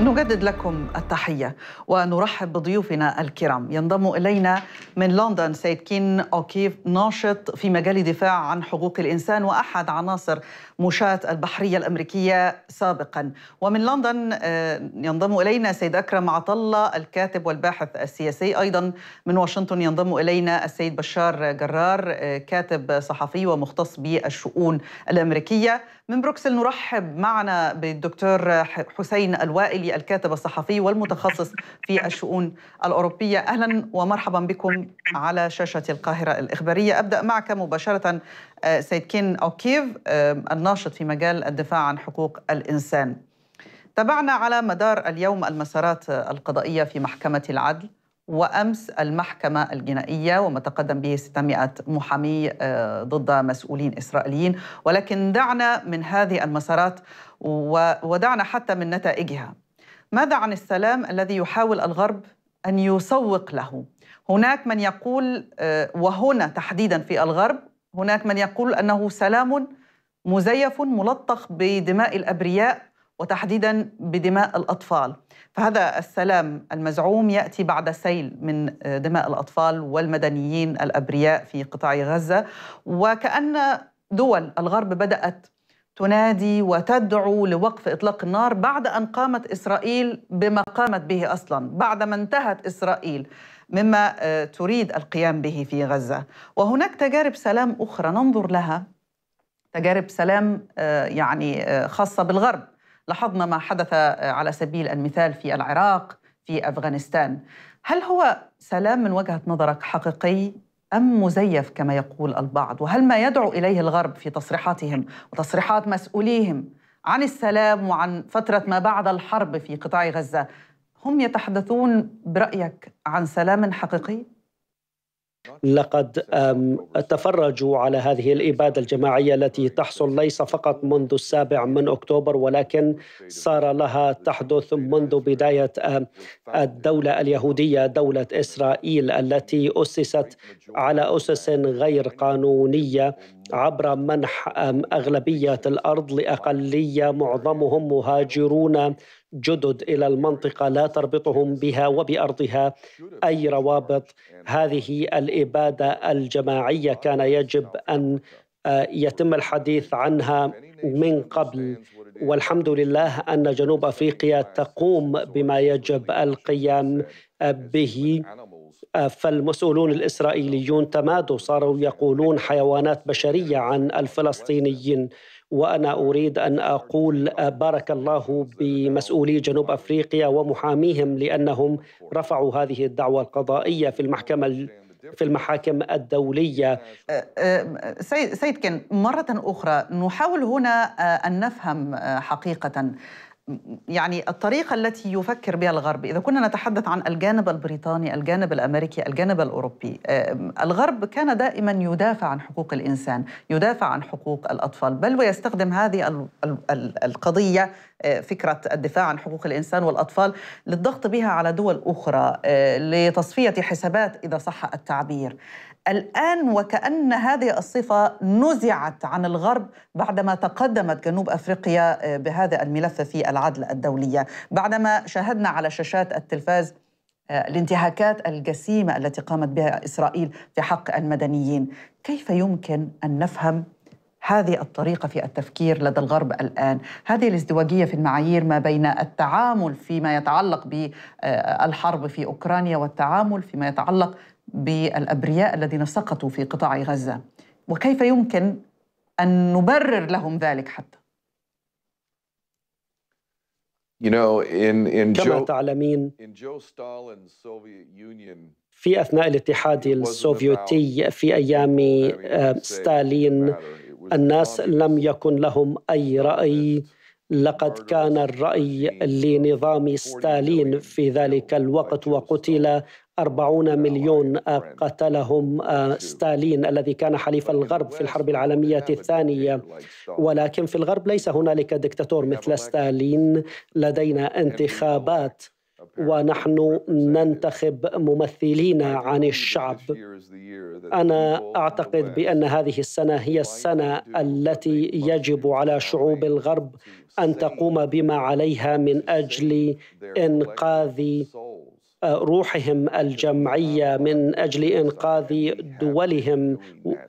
نجدد لكم التحية ونرحب بضيوفنا الكرام ينضم إلينا من لندن سيد كين أوكيف ناشط في مجال دفاع عن حقوق الإنسان وأحد عناصر مشاة البحرية الأمريكية سابقا ومن لندن آه، ينضم إلينا سيد أكرم عطلة الكاتب والباحث السياسي أيضا من واشنطن ينضم إلينا السيد بشار جرار آه، كاتب صحفي ومختص بالشؤون الأمريكية من بروكسل نرحب معنا بالدكتور حسين الوائلي الكاتب الصحفي والمتخصص في الشؤون الأوروبية أهلا ومرحبا بكم على شاشة القاهرة الإخبارية أبدأ معك مباشرة آه، سيد كين أوكيف آه، الناشط في مجال الدفاع عن حقوق الإنسان تابعنا على مدار اليوم المسارات القضائية في محكمة العدل وأمس المحكمة الجنائية وما تقدم به 600 محامي آه، ضد مسؤولين إسرائيليين ولكن دعنا من هذه المسارات ودعنا حتى من نتائجها ماذا عن السلام الذي يحاول الغرب أن يسوق له هناك من يقول آه، وهنا تحديدا في الغرب هناك من يقول أنه سلام مزيف ملطخ بدماء الأبرياء وتحديدا بدماء الأطفال فهذا السلام المزعوم يأتي بعد سيل من آه، دماء الأطفال والمدنيين الأبرياء في قطاع غزة وكأن دول الغرب بدأت تنادي وتدعو لوقف اطلاق النار بعد ان قامت اسرائيل بما قامت به اصلا، بعدما انتهت اسرائيل مما آه، تريد القيام به في غزه، وهناك تجارب سلام اخرى ننظر لها تجارب سلام آه، يعني خاصه بالغرب. لاحظنا ما حدث آه، على سبيل المثال في العراق في أفغانستان هل هو سلام من وجهة نظرك حقيقي أم مزيف كما يقول البعض وهل ما يدعو إليه الغرب في تصريحاتهم وتصريحات مسؤوليهم عن السلام وعن فترة ما بعد الحرب في قطاع غزة هم يتحدثون برأيك عن سلام حقيقي؟ لقد تفرجوا على هذه الإبادة الجماعية التي تحصل ليس فقط منذ السابع من أكتوبر ولكن صار لها تحدث منذ بداية الدولة اليهودية دولة إسرائيل التي أسست على أسس غير قانونية عبر منح اغلبيه الارض لاقليه معظمهم مهاجرون جدد الى المنطقه لا تربطهم بها وبارضها اي روابط هذه الاباده الجماعيه كان يجب ان آه، يتم الحديث عنها من قبل والحمد لله ان جنوب افريقيا تقوم بما يجب القيام به فالمسؤولون الإسرائيليون تمادوا صاروا يقولون حيوانات بشرية عن الفلسطينيين وأنا أريد أن أقول بارك الله بمسؤولي جنوب أفريقيا ومحاميهم لأنهم رفعوا هذه الدعوة القضائية في المحكمة في المحاكم الدولية أه، أه، سيد كين مرة أخرى نحاول هنا أن نفهم حقيقة يعني الطريقة التي يفكر بها الغرب إذا كنا نتحدث عن الجانب البريطاني الجانب الأمريكي الجانب الأوروبي الغرب كان دائما يدافع عن حقوق الإنسان يدافع عن حقوق الأطفال بل ويستخدم هذه القضية آه، فكره الدفاع عن حقوق الانسان والاطفال للضغط بها على دول اخرى آه، لتصفيه حسابات اذا صح التعبير. الان وكان هذه الصفه نزعت عن الغرب بعدما تقدمت جنوب افريقيا آه، بهذا الملف في العدل الدوليه، بعدما شاهدنا على شاشات التلفاز الانتهاكات الجسيمه التي قامت بها اسرائيل في حق المدنيين، كيف يمكن ان نفهم هذه الطريقة في التفكير لدى الغرب الآن هذه الازدواجية في المعايير ما بين التعامل فيما يتعلق بالحرب آه، في أوكرانيا والتعامل فيما يتعلق بالأبرياء الذين سقطوا في قطاع غزة وكيف يمكن أن نبرر لهم ذلك حتى كما تعلمين في أثناء الاتحاد السوفيتي في أيام آه، ستالين الناس لم يكن لهم أي رأي لقد كان الرأي لنظام ستالين في ذلك الوقت وقتل أربعون مليون قتلهم آه، ستالين الذي كان حليف الغرب في الحرب العالمية الثانية ولكن في الغرب ليس هنالك دكتاتور مثل ستالين لدينا انتخابات ونحن ننتخب ممثلين عن الشعب انا اعتقد بان هذه السنه هي السنه التي يجب على شعوب الغرب ان تقوم بما عليها من اجل انقاذ روحهم الجمعيه من اجل انقاذ دولهم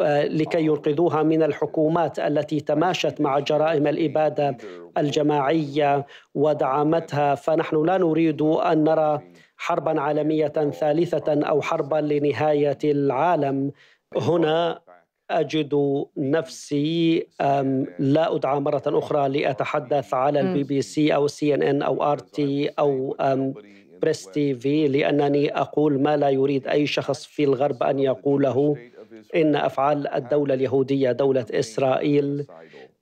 آه، لكي ينقذوها من الحكومات التي تماشت مع جرائم الاباده الجماعيه ودعمتها فنحن لا نريد ان نرى حربا عالميه ثالثه او حربا لنهايه العالم هنا أجد نفسي لا أدعى مرة أخرى لأتحدث على البي بي سي أو سي إن إن أو آر تي أو بريس تي في لأنني أقول ما لا يريد أي شخص في الغرب أن يقوله إن أفعال الدولة اليهودية دولة إسرائيل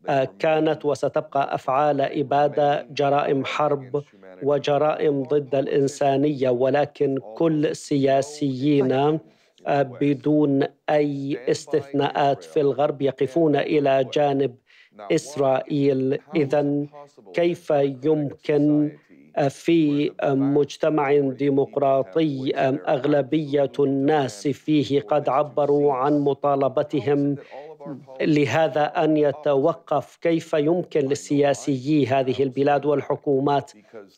آه، كانت وستبقى أفعال إبادة جرائم حرب وجرائم ضد الإنسانية ولكن كل سياسيين آه، بدون أي استثناءات في الغرب يقفون إلى جانب إسرائيل إذا كيف يمكن في مجتمع ديمقراطي اغلبيه الناس فيه قد عبروا عن مطالبتهم لهذا ان يتوقف كيف يمكن لسياسيي هذه البلاد والحكومات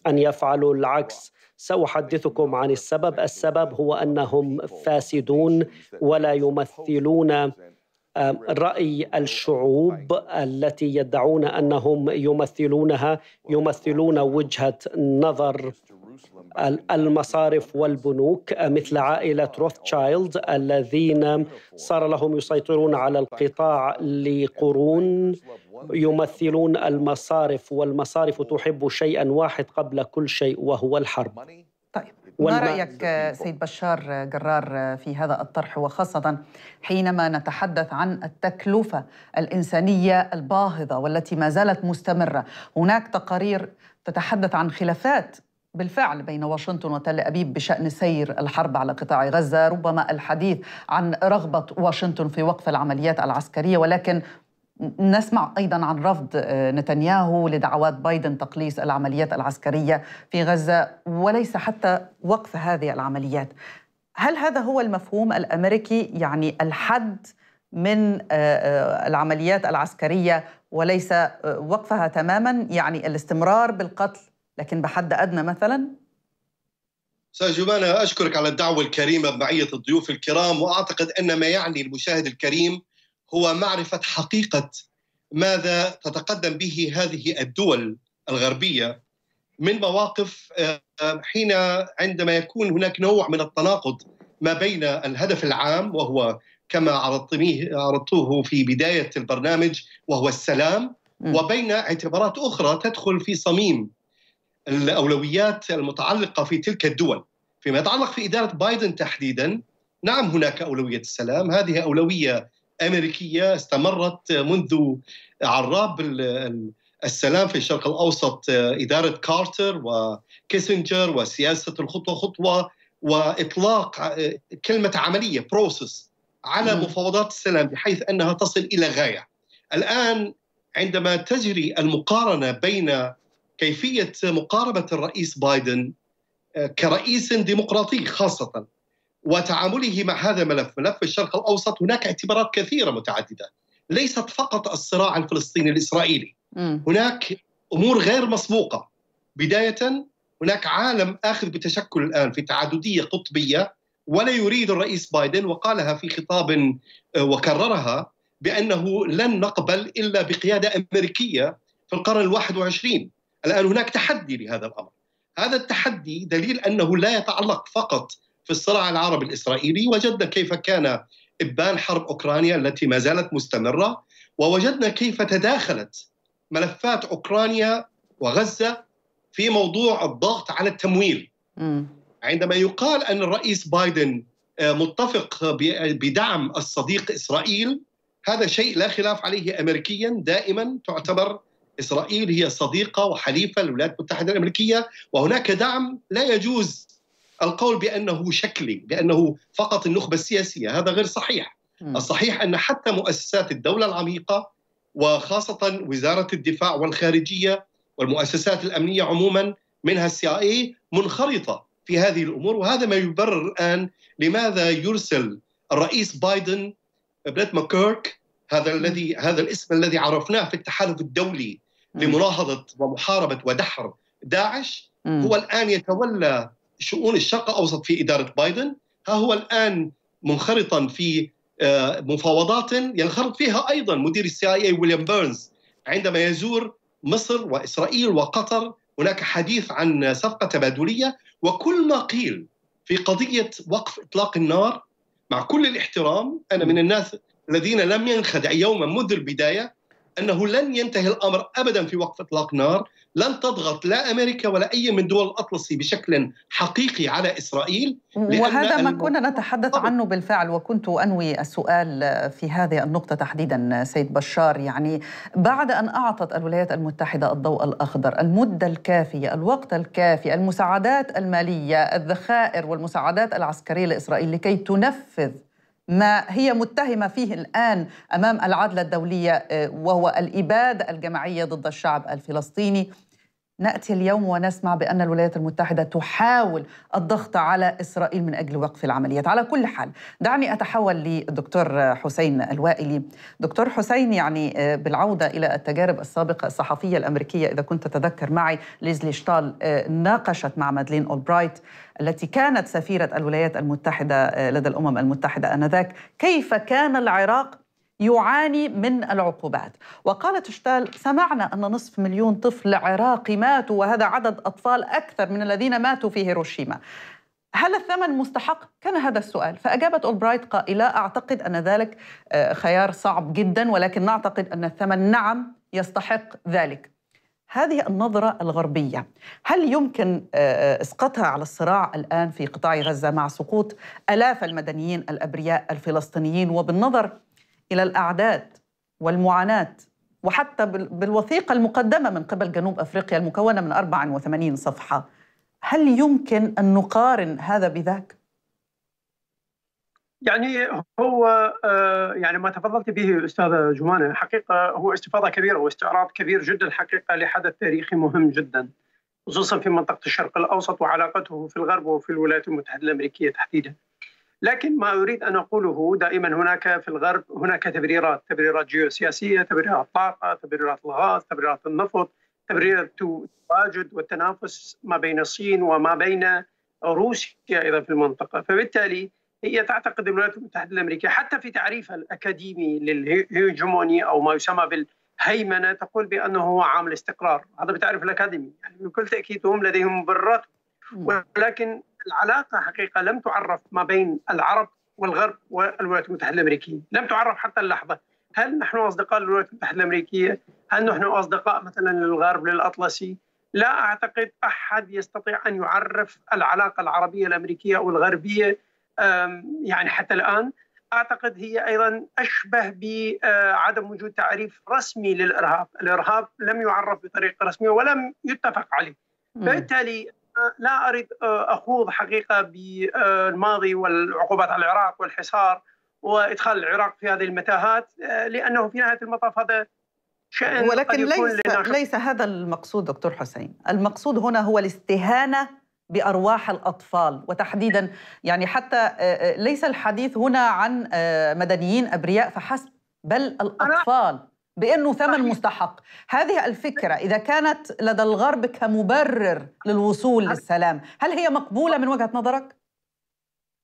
ان يفعلوا العكس ساحدثكم عن السبب السبب هو انهم فاسدون ولا يمثلون راي الشعوب التي يدعون انهم يمثلونها يمثلون وجهه نظر المصارف والبنوك مثل عائلة روثشايلد الذين صار لهم يسيطرون على القطاع لقرون يمثلون المصارف والمصارف تحب شيئا واحد قبل كل شيء وهو الحرب ما رأيك سيد بشار جرار في هذا الطرح وخاصة حينما نتحدث عن التكلفة الإنسانية الباهظة والتي ما زالت مستمرة هناك تقارير تتحدث عن خلافات بالفعل بين واشنطن وتل أبيب بشأن سير الحرب على قطاع غزة ربما الحديث عن رغبة واشنطن في وقف العمليات العسكرية ولكن نسمع ايضا عن رفض آه، نتنياهو لدعوات بايدن تقليص العمليات العسكريه في غزه وليس حتى وقف هذه العمليات. هل هذا هو المفهوم الامريكي يعني الحد من آه، آه، العمليات العسكريه وليس وقفها تماما يعني الاستمرار بالقتل لكن بحد ادنى مثلا؟ استاذ جمانة اشكرك على الدعوه الكريمه بمعيه الضيوف الكرام واعتقد ان ما يعني المشاهد الكريم هو معرفه حقيقه ماذا تتقدم به هذه الدول الغربيه من مواقف آه، حين عندما يكون هناك نوع من التناقض ما بين الهدف العام وهو كما عرضتوه في بدايه البرنامج وهو السلام وبين اعتبارات اخرى تدخل في صميم الاولويات المتعلقه في تلك الدول فيما يتعلق في اداره بايدن تحديدا نعم هناك اولويه السلام هذه اولويه أمريكية استمرت منذ عراب السلام في الشرق الأوسط آه، إدارة كارتر وكيسنجر وسياسة الخطوة خطوة وإطلاق آه، كلمة عملية بروسس على مفاوضات السلام بحيث أنها تصل إلى غاية الآن عندما تجري المقارنة بين كيفية مقاربة الرئيس بايدن آه، كرئيس ديمقراطي خاصة وتعامله مع هذا الملف ملف الشرق الاوسط هناك اعتبارات كثيره متعدده ليست فقط الصراع الفلسطيني الاسرائيلي م. هناك امور غير مسبوقه بدايه هناك عالم اخذ بتشكل الان في تعدديه قطبيه ولا يريد الرئيس بايدن وقالها في خطاب آه، وكررها بانه لن نقبل الا بقياده امريكيه في القرن الواحد وعشرين الان هناك تحدي لهذا الامر هذا التحدي دليل انه لا يتعلق فقط في الصراع العربي الإسرائيلي وجدنا كيف كان إبان حرب أوكرانيا التي ما زالت مستمرة ووجدنا كيف تداخلت ملفات أوكرانيا وغزة في موضوع الضغط على التمويل عندما يقال أن الرئيس بايدن آه، متفق بدعم الصديق إسرائيل هذا شيء لا خلاف عليه أمريكيا دائما تعتبر إسرائيل هي صديقة وحليفة للولايات المتحدة الأمريكية وهناك دعم لا يجوز القول بانه شكلي بانه فقط النخبه السياسيه هذا غير صحيح الصحيح ان حتى مؤسسات الدوله العميقه وخاصه وزاره الدفاع والخارجيه والمؤسسات الامنيه عموما منها السي اي منخرطه في هذه الامور وهذا ما يبرر الان لماذا يرسل الرئيس بايدن بلاد ماكيرك هذا الذي هذا الاسم الذي عرفناه في التحالف الدولي لمناهضه ومحاربه ودحر داعش هو الان يتولى شؤون الشرق الاوسط في اداره بايدن ها هو الان منخرطا في آه، مفاوضات ينخرط فيها ايضا مدير السي اي اي ويليام بيرنز عندما يزور مصر واسرائيل وقطر هناك حديث عن صفقه تبادليه وكل ما قيل في قضيه وقف اطلاق النار مع كل الاحترام انا من الناس الذين لم ينخدع يوما منذ البدايه انه لن ينتهي الامر ابدا في وقف اطلاق نار لن تضغط لا امريكا ولا اي من دول الاطلسي بشكل حقيقي على اسرائيل وهذا ما كنا نتحدث طبعا. عنه بالفعل وكنت انوي السؤال في هذه النقطه تحديدا سيد بشار يعني بعد ان اعطت الولايات المتحده الضوء الاخضر المده الكافيه الوقت الكافي المساعدات الماليه الذخائر والمساعدات العسكريه لاسرائيل لكي تنفذ ما هي متهمة فيه الآن أمام العدل الدولية آه، وهو الإبادة الجماعية ضد الشعب الفلسطيني ناتي اليوم ونسمع بان الولايات المتحده تحاول الضغط على اسرائيل من اجل وقف العمليات، على كل حال دعني اتحول للدكتور حسين الوائلي. دكتور حسين يعني آه، بالعوده الى التجارب السابقه الصحفيه الامريكيه اذا كنت تتذكر معي ليزلي شتال آه، ناقشت مع مادلين اولبرايت التي كانت سفيره الولايات المتحده آه، لدى الامم المتحده انذاك، كيف كان العراق يعاني من العقوبات وقالت شتال سمعنا أن نصف مليون طفل عراقي ماتوا وهذا عدد أطفال أكثر من الذين ماتوا في هيروشيما هل الثمن مستحق؟ كان هذا السؤال فأجابت أولبرايت قائلة أعتقد أن ذلك آه، خيار صعب جدا ولكن نعتقد أن الثمن نعم يستحق ذلك هذه النظرة الغربية هل يمكن آه، آه، إسقاطها على الصراع الآن في قطاع غزة مع سقوط ألاف المدنيين الأبرياء الفلسطينيين وبالنظر الى الاعداد والمعاناه وحتى بالوثيقه المقدمه من قبل جنوب افريقيا المكونه من 84 صفحه هل يمكن ان نقارن هذا بذاك؟ يعني هو آه، يعني ما تفضلت به استاذه جمانه حقيقه هو استفاضه كبيره واستعراض كبير جدا حقيقه لحدث تاريخي مهم جدا خصوصا في منطقه الشرق الاوسط وعلاقته في الغرب وفي الولايات المتحده الامريكيه تحديدا. لكن ما اريد ان اقوله دائما هناك في الغرب هناك تبريرات، تبريرات جيوسياسيه، تبريرات طاقه، تبريرات الغاز، تبريرات النفط، تبريرات التواجد والتنافس ما بين الصين وما بين روسيا ايضا في المنطقه، فبالتالي هي تعتقد الولايات المتحده الامريكيه حتى في تعريفها الاكاديمي للهيجموني او ما يسمى بالهيمنه تقول بانه هو عامل استقرار، هذا بتعريف الاكاديمي، يعني بكل تاكيد هم لديهم مبررات ولكن العلاقه حقيقه لم تعرف ما بين العرب والغرب والولايات المتحده الامريكيه، لم تعرف حتى اللحظه، هل نحن اصدقاء للولايات المتحده الامريكيه؟ هل نحن اصدقاء مثلا للغرب للاطلسي؟ لا اعتقد احد يستطيع ان يعرف العلاقه العربيه الامريكيه او الغربيه يعني حتى الان اعتقد هي ايضا اشبه بعدم وجود تعريف رسمي للارهاب، الارهاب لم يعرف بطريقه رسميه ولم يتفق عليه. بالتالي لا اريد آه، اخوض حقيقه بالماضي والعقوبات على العراق والحصار وادخال العراق في هذه المتاهات آه، لانه في نهايه المطاف هذا شان ولكن ليس ليس هذا المقصود دكتور حسين، المقصود هنا هو الاستهانه بارواح الاطفال وتحديدا يعني حتى آه، ليس الحديث هنا عن مدنيين ابرياء فحسب بل الاطفال بانه ثمن مستحق هذه الفكره اذا كانت لدى الغرب كمبرر للوصول للسلام هل هي مقبوله من وجهه نظرك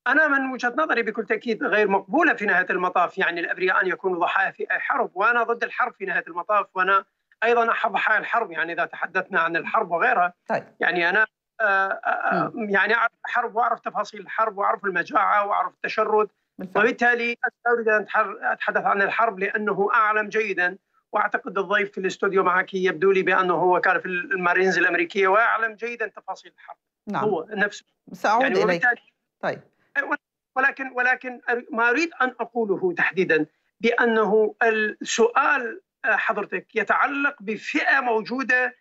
أنا من وجهة نظري بكل تأكيد غير مقبولة في نهاية المطاف يعني الأبرياء أن يكونوا ضحايا في أي حرب وأنا ضد الحرب في نهاية المطاف وأنا أيضا أحب ضحايا الحرب يعني إذا تحدثنا عن الحرب وغيرها طيب. يعني أنا آه، آه، آه، يعني أعرف الحرب وأعرف تفاصيل الحرب وأعرف المجاعة وأعرف التشرد وبالتالي أريد أن أتحدث عن الحرب لأنه أعلم جيدا واعتقد الضيف في الاستوديو معك يبدو لي بانه هو كان في المارينز الامريكيه ويعلم جيدا تفاصيل الحرب نعم. هو نفسه ساعود يعني اليك طيب ولكن ولكن ما اريد ان اقوله تحديدا بانه السؤال آه، حضرتك يتعلق بفئه موجوده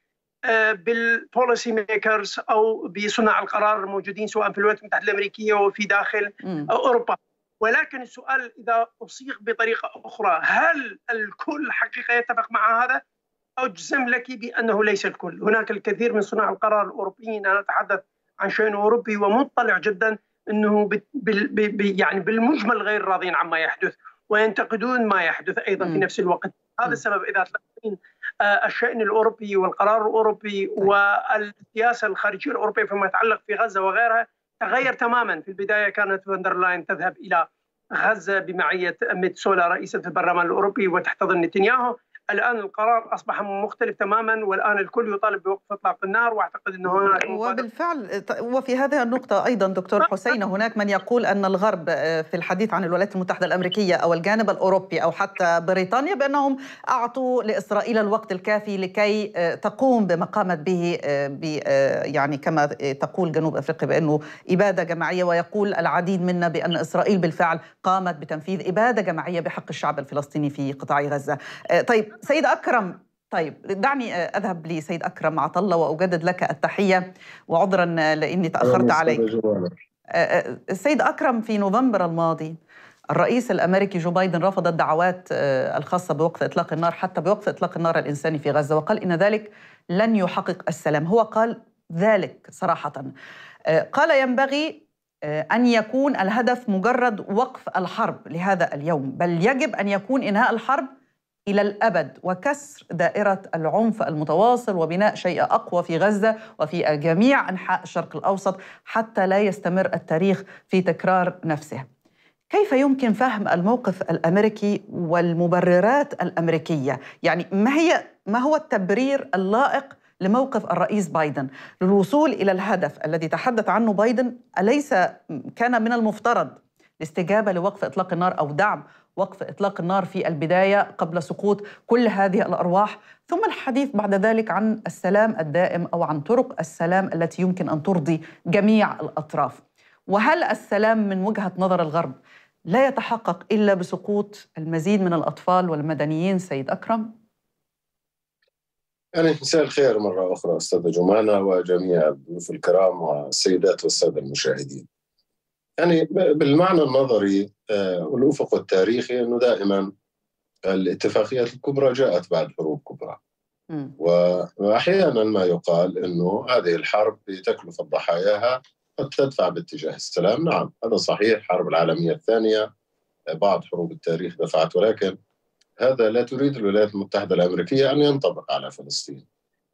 آه، بالبوليسي ميكرز او بصناع القرار الموجودين سواء في الولايات المتحده الامريكيه وفي داخل م. اوروبا ولكن السؤال إذا أصيغ بطريقة أخرى هل الكل حقيقة يتفق مع هذا؟ أجزم لك بأنه ليس الكل هناك الكثير من صناع القرار الأوروبيين أنا أتحدث عن شيء أوروبي ومطلع جدا أنه بال يعني بالمجمل غير راضين عما يحدث وينتقدون ما يحدث أيضا في نفس الوقت هذا السبب إذا تلاحظين آه، الشأن الأوروبي والقرار الأوروبي والسياسة الخارجية الأوروبية فيما يتعلق في غزة وغيرها تغير تماما في البدايه كانت فوندرلاين تذهب الى غزه بمعيه ميتسولا رئيسه البرلمان الاوروبي وتحتضن نتنياهو الان القرار اصبح مختلف تماما والان الكل يطالب بوقف اطلاق النار واعتقد انه هناك وبالفعل وفي هذه النقطه ايضا دكتور حسين هناك من يقول ان الغرب آه، في الحديث عن الولايات المتحده الامريكيه او الجانب الاوروبي او حتى بريطانيا بانهم اعطوا لاسرائيل الوقت الكافي لكي آه، تقوم بما قامت به آه، يعني كما تقول جنوب افريقيا بانه اباده جماعيه ويقول العديد منا بان اسرائيل بالفعل قامت بتنفيذ اباده جماعيه بحق الشعب الفلسطيني في قطاع غزه. طيب سيد أكرم طيب دعني آه، أذهب لسيد أكرم عطلة وأجدد لك التحية وعذرا لأني تأخرت عليك السيد آه، آه، أكرم في نوفمبر الماضي الرئيس الامريكي جو بايدن رفض الدعوات الخاصه بوقف اطلاق النار حتى بوقف اطلاق النار الانساني في غزه وقال ان ذلك لن يحقق السلام هو قال ذلك صراحه قال ينبغي ان يكون الهدف مجرد وقف الحرب لهذا اليوم بل يجب ان يكون انهاء الحرب الى الابد وكسر دائره العنف المتواصل وبناء شيء اقوى في غزه وفي جميع انحاء الشرق الاوسط حتى لا يستمر التاريخ في تكرار نفسه. كيف يمكن فهم الموقف الامريكي والمبررات الامريكيه؟ يعني ما هي ما هو التبرير اللائق لموقف الرئيس بايدن للوصول الى الهدف الذي تحدث عنه بايدن اليس كان من المفترض الاستجابه لوقف اطلاق النار او دعم وقف اطلاق النار في البدايه قبل سقوط كل هذه الارواح ثم الحديث بعد ذلك عن السلام الدائم او عن طرق السلام التي يمكن ان ترضي جميع الاطراف وهل السلام من وجهه نظر الغرب لا يتحقق الا بسقوط المزيد من الاطفال والمدنيين سيد اكرم يعني مساء الخير مرة أخرى أستاذة جمانة وجميع الضيوف الكرام والسيدات والسادة المشاهدين يعني بالمعنى النظري والافق آه، التاريخي انه دائما الاتفاقيات الكبرى جاءت بعد حروب كبرى واحيانا ما يقال انه هذه الحرب بتكلفه ضحاياها قد تدفع باتجاه السلام نعم هذا صحيح الحرب العالميه الثانيه بعض حروب التاريخ دفعت ولكن هذا لا تريد الولايات المتحده الامريكيه ان ينطبق على فلسطين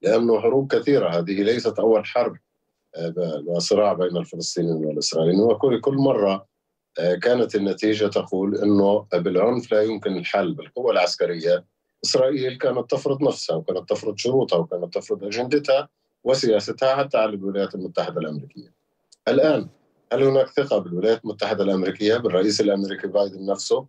لانه حروب كثيره هذه ليست اول حرب صراع بين الفلسطينيين والاسرائيليين وكل كل مره آه، كانت النتيجه تقول انه بالعنف لا يمكن الحل بالقوه العسكريه اسرائيل كانت تفرض نفسها وكانت تفرض شروطها وكانت تفرض اجندتها وسياستها حتى على الولايات المتحده الامريكيه. الان هل هناك ثقه بالولايات المتحده الامريكيه بالرئيس الامريكي بايدن نفسه؟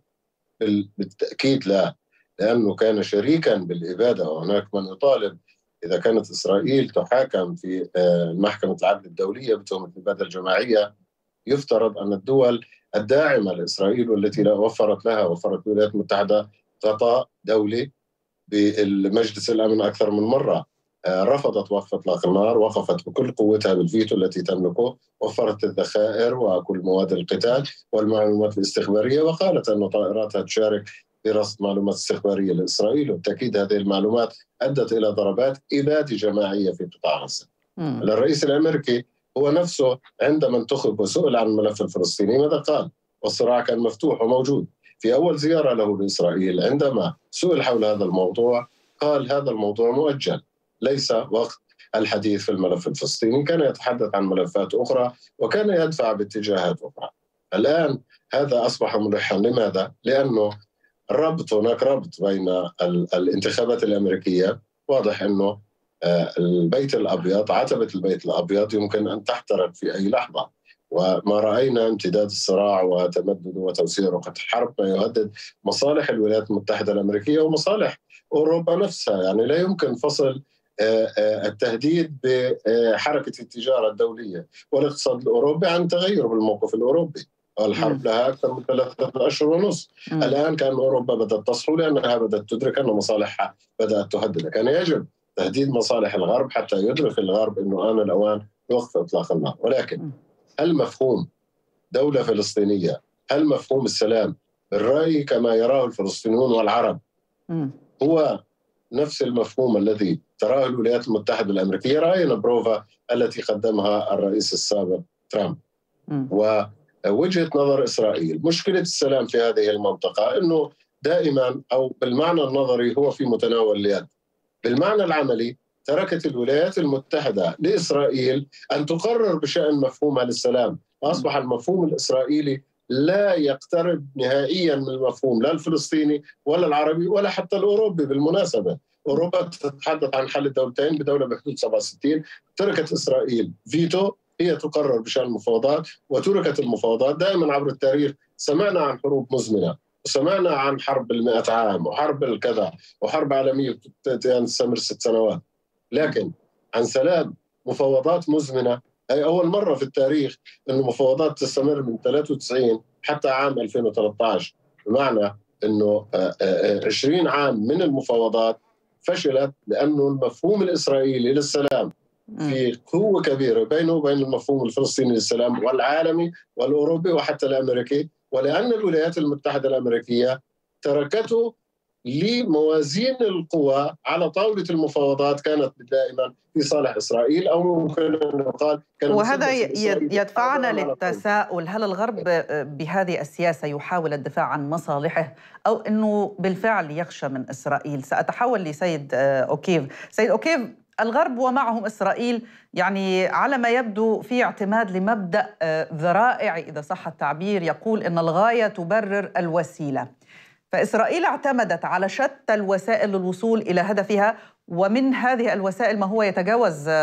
بالتاكيد لا لانه كان شريكا بالاباده وهناك من يطالب إذا كانت إسرائيل تحاكم في آه، محكمة العدل الدولية بتهمة الإبادة الجماعية يفترض أن الدول الداعمة لإسرائيل والتي وفرت لها وفرت الولايات المتحدة غطاء دولي بالمجلس الأمن أكثر من مرة آه، رفضت وقف اطلاق النار وقفت بكل قوتها بالفيتو التي تملكه وفرت الذخائر وكل مواد القتال والمعلومات الاستخباريه وقالت ان طائراتها تشارك دراسه معلومات استخباريه لاسرائيل وبالتأكيد هذه المعلومات ادت الى ضربات اباده جماعيه في قطاع غزه. الرئيس الامريكي هو نفسه عندما انتخب وسئل عن الملف الفلسطيني ماذا قال؟ والصراع كان مفتوح وموجود. في اول زياره له لاسرائيل عندما سئل حول هذا الموضوع قال هذا الموضوع مؤجل ليس وقت الحديث في الملف الفلسطيني كان يتحدث عن ملفات أخرى وكان يدفع باتجاهات أخرى الآن هذا أصبح ملحا لماذا؟ لأنه ربط هناك ربط بين الانتخابات الامريكيه واضح انه آه، البيت الابيض عتبه البيت الابيض يمكن ان تحترق في اي لحظه وما راينا امتداد الصراع وتمدده وتوسيعه رقعه حرب ما يهدد مصالح الولايات المتحده الامريكيه ومصالح اوروبا نفسها يعني لا يمكن فصل آه، آه، التهديد بحركه التجاره الدوليه والاقتصاد الاوروبي عن تغير بالموقف الاوروبي الحرب لها أكثر من ثلاثة أشهر ونص مم. الآن كان أوروبا بدأت تصحو لأنها بدأت تدرك أن مصالحها بدأت تهدد كان يجب تهديد مصالح الغرب حتى يدرك الغرب أنه آن الأوان يوقف إطلاق النار ولكن هل مفهوم دولة فلسطينية هل مفهوم السلام بالرأي كما يراه الفلسطينيون والعرب هو نفس المفهوم الذي تراه الولايات المتحدة الأمريكية رأينا بروفا التي قدمها الرئيس السابق ترامب و وجهه نظر اسرائيل، مشكله السلام في هذه المنطقه انه دائما او بالمعنى النظري هو في متناول اليد. بالمعنى العملي تركت الولايات المتحده لاسرائيل ان تقرر بشان مفهومها للسلام، اصبح المفهوم الاسرائيلي لا يقترب نهائيا من المفهوم لا الفلسطيني ولا العربي ولا حتى الاوروبي بالمناسبه، اوروبا تتحدث عن حل الدولتين بدوله بحدود 67 تركت اسرائيل فيتو هي تقرر بشأن المفاوضات وتركت المفاوضات دائما عبر التاريخ سمعنا عن حروب مزمنة وسمعنا عن حرب المئة عام وحرب الكذا وحرب عالمية تستمر ست سنوات لكن عن سلام مفاوضات مزمنة هي أول مرة في التاريخ أن المفاوضات تستمر من 93 حتى عام 2013 بمعنى أنه 20 آه، آه، آه، عام من المفاوضات فشلت لأنه المفهوم الإسرائيلي للسلام في قوه كبيره بينه وبين المفهوم الفلسطيني للسلام والعالمي والاوروبي وحتى الامريكي ولان الولايات المتحده الامريكيه تركته لموازين القوى على طاولة المفاوضات كانت دائما في صالح إسرائيل أو ممكن أن يقال كان وهذا يدفعنا للتساؤل هل الغرب بهذه السياسة يحاول الدفاع عن مصالحه أو أنه بالفعل يخشى من إسرائيل سأتحول لسيد آه، أوكيف سيد أوكيف الغرب ومعهم إسرائيل يعني على ما يبدو في اعتماد لمبدأ آه، ذرائعي إذا صح التعبير يقول إن الغاية تبرر الوسيلة فإسرائيل اعتمدت على شتى الوسائل للوصول إلى هدفها ومن هذه الوسائل ما هو يتجاوز آه،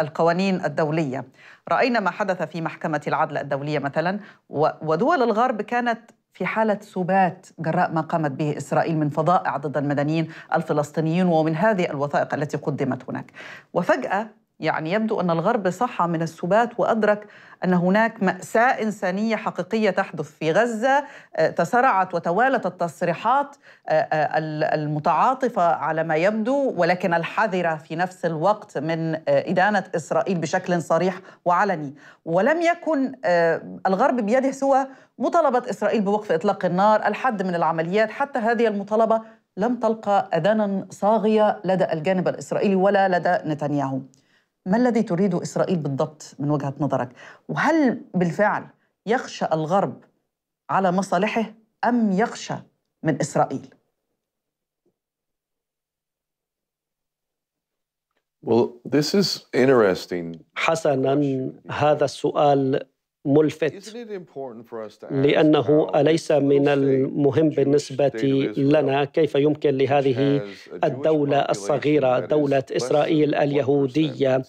القوانين الدولية رأينا ما حدث في محكمة العدل الدولية مثلا ودول الغرب كانت في حالة سبات جراء ما قامت به إسرائيل من فضائع ضد المدنيين الفلسطينيين ومن هذه الوثائق التي قدمت هناك وفجأة يعني يبدو ان الغرب صحى من السبات وادرك ان هناك ماساه انسانيه حقيقيه تحدث في غزه آه، تسارعت وتوالت التصريحات آه، آه، المتعاطفه على ما يبدو ولكن الحذره في نفس الوقت من ادانه اسرائيل بشكل صريح وعلني ولم يكن الغرب بيده سوى مطالبه اسرائيل بوقف اطلاق النار الحد من العمليات حتى هذه المطالبه لم تلقى اذانا صاغيه لدى الجانب الاسرائيلي ولا لدى نتنياهو ما الذي تريده إسرائيل بالضبط من وجهة نظرك وهل بالفعل يخشى الغرب على مصالحه أم يخشى من إسرائيل حسنا هذا السؤال ملفت لانه اليس من المهم بالنسبه لنا كيف يمكن لهذه الدوله الصغيره دوله اسرائيل اليهوديه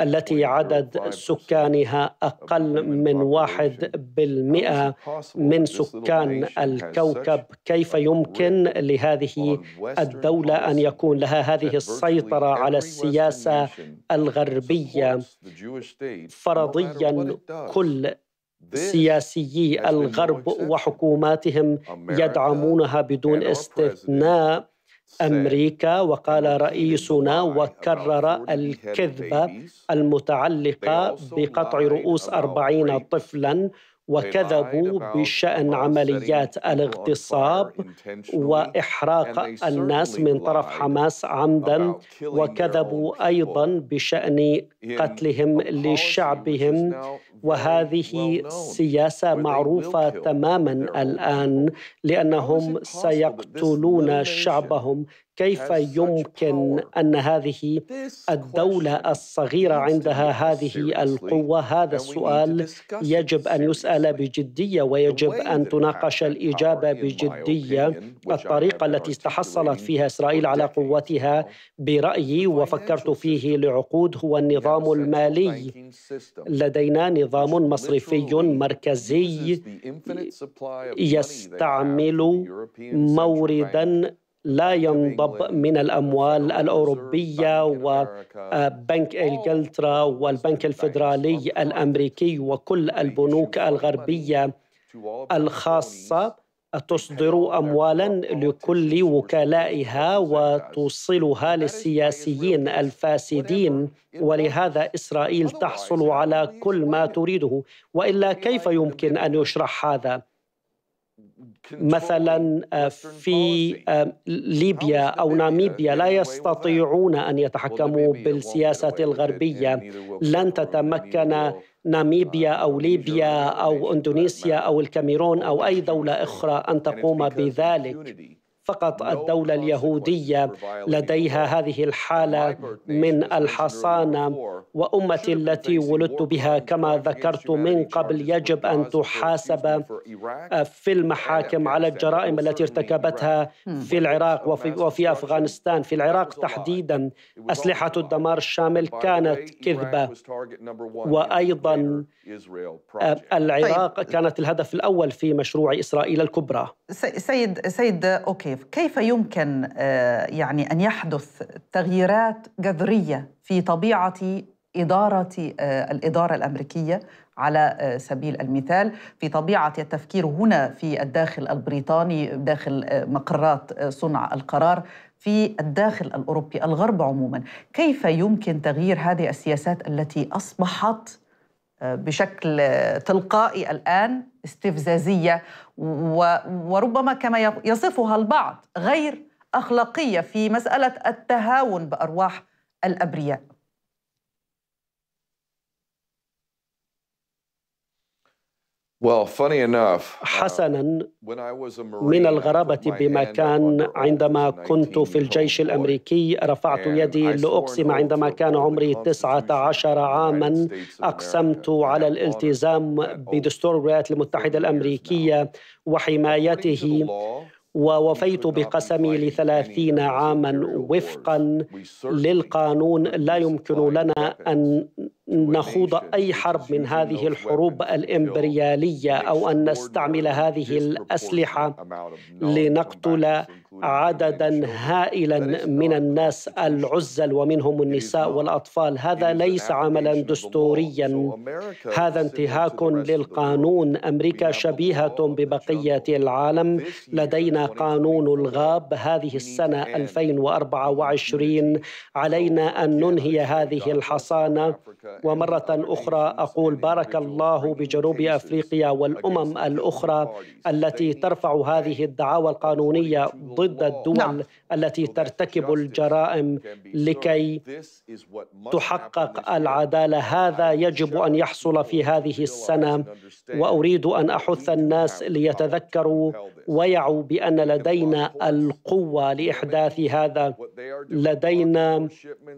التي عدد سكانها اقل من واحد بالمئه من سكان الكوكب كيف يمكن لهذه الدوله ان يكون لها هذه السيطره على السياسه الغربيه فرضيا كل سياسيي الغرب وحكوماتهم يدعمونها بدون استثناء امريكا وقال رئيسنا وكرر الكذبه المتعلقه بقطع رؤوس أربعين طفلا وكذبوا بشان عمليات الاغتصاب واحراق الناس من طرف حماس عمدا وكذبوا ايضا بشان قتلهم لشعبهم وهذه سياسه معروفه تماما الان لانهم سيقتلون شعبهم كيف يمكن ان هذه الدوله الصغيره عندها هذه القوه هذا السؤال يجب ان يسال بجديه ويجب ان تناقش الاجابه بجديه الطريقه التي تحصلت فيها اسرائيل على قوتها برايي وفكرت فيه لعقود هو النظام المالي لدينا نظام نظام مصرفي مركزي يستعمل موردا لا ينضب من الأموال الأوروبية وبنك آه، إنجلترا والبنك الفيدرالي الأمريكي وكل البنوك الغربية الخاصة تصدر اموالا لكل وكلائها وتوصلها للسياسيين الفاسدين ولهذا اسرائيل تحصل على كل ما تريده والا كيف يمكن ان يشرح هذا مثلا في آه، ليبيا او ناميبيا لا يستطيعون ان يتحكموا بالسياسه الغربيه لن تتمكن ناميبيا أو ليبيا أو إندونيسيا أو الكاميرون أو أي دولة أخرى أن تقوم بذلك فقط الدولة اليهودية لديها هذه الحالة من الحصانة وأمتي التي ولدت بها كما ذكرت من قبل يجب أن تحاسب آه، في المحاكم على الجرائم التي ارتكبتها hmm. في العراق وفي, وفي أفغانستان في العراق تحديدا أسلحة الدمار الشامل كانت كذبة وأيضا آه، العراق طيب. كانت الهدف الأول في مشروع إسرائيل الكبرى سيد سيد أوكي لطيف كيف يمكن آه، يعني أن يحدث تغييرات جذرية في طبيعة إدارة آه، الإدارة الأمريكية على آه، سبيل المثال في طبيعة التفكير هنا في الداخل البريطاني داخل مقرات صنع القرار في الداخل الأوروبي الغرب عموما كيف يمكن تغيير هذه السياسات التي أصبحت بشكل تلقائي الآن استفزازية وربما كما يصفها البعض غير اخلاقيه في مساله التهاون بارواح الابرياء Uh, حسنا من الغرابة بما كان عندما كنت في الجيش oh الأمريكي رفعت يدي لأقسم عندما كان عمري 19 عاما أقسمت على الالتزام بدستور الولايات المتحدة الأمريكية وحمايته ووفيت بقسمي لثلاثين يعني عاما وفقا للقانون لا يمكن لنا أن نخوض أي حرب من هذه الحروب الإمبريالية أو أن نستعمل هذه الأسلحة لنقتل عددا هائلا من الناس العزل ومنهم النساء والاطفال هذا ليس عملا دستوريا هذا انتهاك للقانون امريكا شبيهه ببقيه العالم لدينا قانون الغاب هذه السنه 2024 علينا ان ننهي هذه الحصانه ومره اخرى اقول بارك الله بجنوب افريقيا والامم الاخرى التي ترفع هذه الدعاوى القانونيه ضد ضد الدول نعم. التي ترتكب الجرائم لكي تحقق العداله هذا يجب ان يحصل في هذه السنه واريد ان احث الناس ليتذكروا ويعوا بان لدينا القوه لاحداث هذا لدينا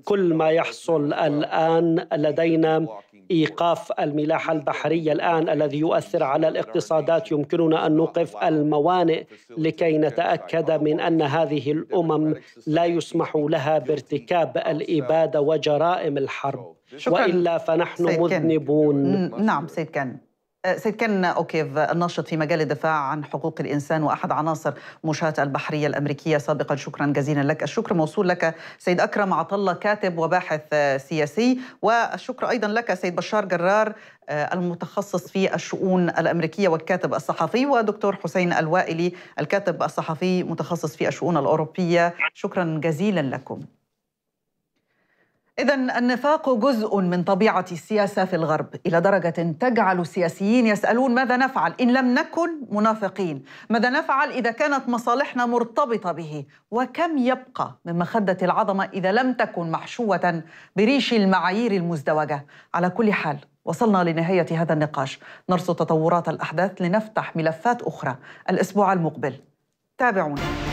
كل ما يحصل الان لدينا ايقاف الملاحه البحريه الان الذي يؤثر على الاقتصادات يمكننا ان نوقف الموانئ لكي نتاكد من ان هذه الامم لا يسمح لها بارتكاب الاباده وجرائم الحرب شكرا. والا فنحن مذنبون نعم سيد كان سيد كان أوكيف الناشط في مجال الدفاع عن حقوق الإنسان وأحد عناصر مشاة البحرية الأمريكية سابقا شكرا جزيلا لك الشكر موصول لك سيد أكرم عطلة كاتب وباحث آه، سياسي والشكر أيضا لك سيد بشار جرار آه، المتخصص في الشؤون الأمريكية والكاتب الصحفي ودكتور حسين الوائلي الكاتب الصحفي متخصص في الشؤون الأوروبية شكرا جزيلا لكم إذا النفاق جزء من طبيعة السياسة في الغرب إلى درجة تجعل السياسيين يسألون ماذا نفعل إن لم نكن منافقين ماذا نفعل إذا كانت مصالحنا مرتبطة به وكم يبقى من مخدة العظمة إذا لم تكن محشوة بريش المعايير المزدوجة على كل حال وصلنا لنهاية هذا النقاش نرصد تطورات الأحداث لنفتح ملفات أخرى الأسبوع المقبل تابعونا